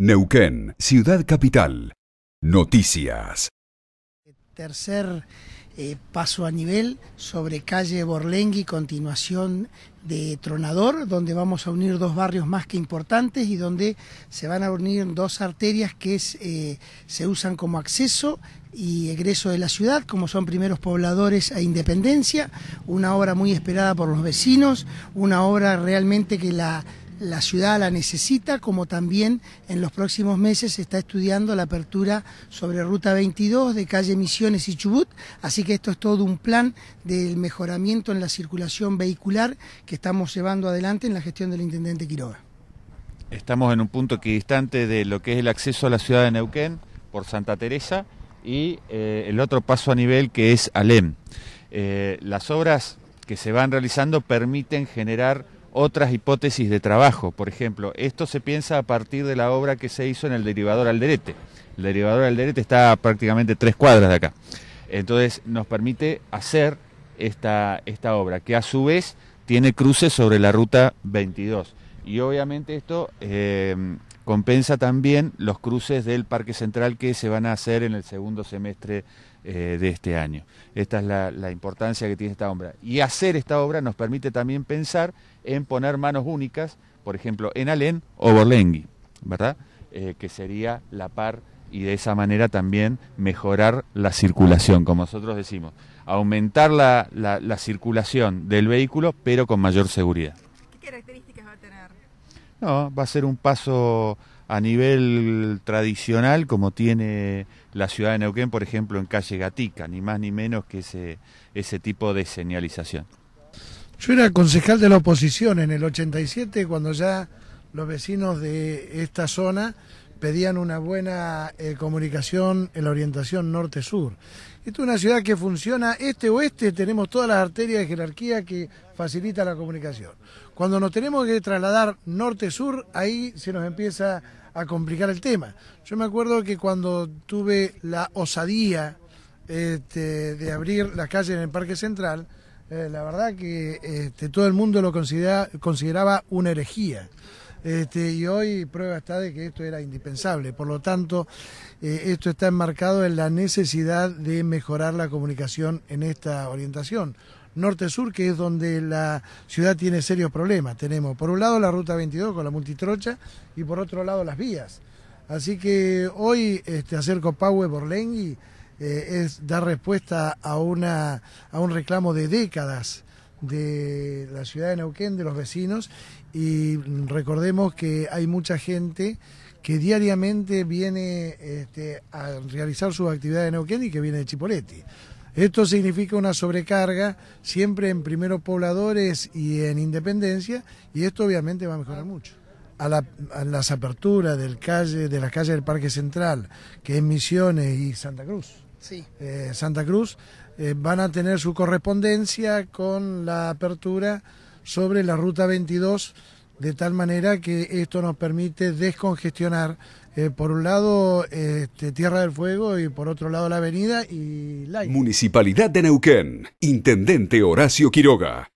Neuquén, Ciudad Capital. Noticias. Tercer eh, paso a nivel sobre calle Borlengui, continuación de Tronador, donde vamos a unir dos barrios más que importantes y donde se van a unir dos arterias que eh, se usan como acceso y egreso de la ciudad, como son primeros pobladores a e Independencia, una obra muy esperada por los vecinos, una obra realmente que la la ciudad la necesita, como también en los próximos meses se está estudiando la apertura sobre Ruta 22 de calle Misiones y Chubut, así que esto es todo un plan del mejoramiento en la circulación vehicular que estamos llevando adelante en la gestión del Intendente Quiroga. Estamos en un punto equidistante de lo que es el acceso a la ciudad de Neuquén por Santa Teresa y eh, el otro paso a nivel que es Alem. Eh, las obras que se van realizando permiten generar otras hipótesis de trabajo. Por ejemplo, esto se piensa a partir de la obra que se hizo en el derivador Alderete. El derivador Alderete está prácticamente tres cuadras de acá. Entonces nos permite hacer esta, esta obra, que a su vez tiene cruces sobre la ruta 22. Y obviamente esto eh, compensa también los cruces del Parque Central que se van a hacer en el segundo semestre eh, de este año. Esta es la, importancia que tiene esta obra. Y hacer esta obra nos permite también pensar en poner manos únicas, por ejemplo, en Alén o Borlengui, ¿verdad? Eh, que sería la par y de esa manera también mejorar la circulación, como nosotros decimos, aumentar la, circulación del vehículo, pero con mayor seguridad. No, va a ser un paso a nivel tradicional como tiene la ciudad de Neuquén, por ejemplo, en calle Gatica, ni más ni menos que ese, ese tipo de señalización. Yo era concejal de la oposición en el 87 cuando ya los vecinos de esta zona pedían una buena eh, comunicación en la orientación norte-sur. Esto es una ciudad que funciona este-oeste, tenemos todas las arterias de jerarquía que facilita la comunicación. Cuando nos tenemos que trasladar norte-sur, ahí se nos empieza a complicar el tema. Yo me acuerdo que cuando tuve la osadía este, de abrir las calles en el Parque Central, eh, la verdad que este, todo el mundo lo consideraba una herejía. Este, y hoy prueba está de que esto era indispensable. Por lo tanto, eh, esto está enmarcado en la necesidad de mejorar la comunicación en esta orientación norte-sur, que es donde la ciudad tiene serios problemas. Tenemos por un lado la ruta 22 con la multitrocha y por otro lado las vías. Así que hoy este, hacer Copahue Borlengui eh, es dar respuesta a, una, a un reclamo de décadas de la ciudad de Neuquén, de los vecinos, y recordemos que hay mucha gente que diariamente viene este, a realizar sus actividades en Neuquén y que viene de Chipoletti. Esto significa una sobrecarga siempre en primeros pobladores y en Independencia, y esto obviamente va a mejorar mucho. A, las aperturas del calle, de las calles del Parque Central, que es Misiones y Santa Cruz. Sí. Eh, Santa Cruz eh, van a tener su correspondencia con la apertura sobre la ruta 22, de tal manera que esto nos permite descongestionar, eh, por un lado, este, Tierra del Fuego y por otro lado la avenida y la... Municipalidad de Neuquén, Intendente Horacio Quiroga.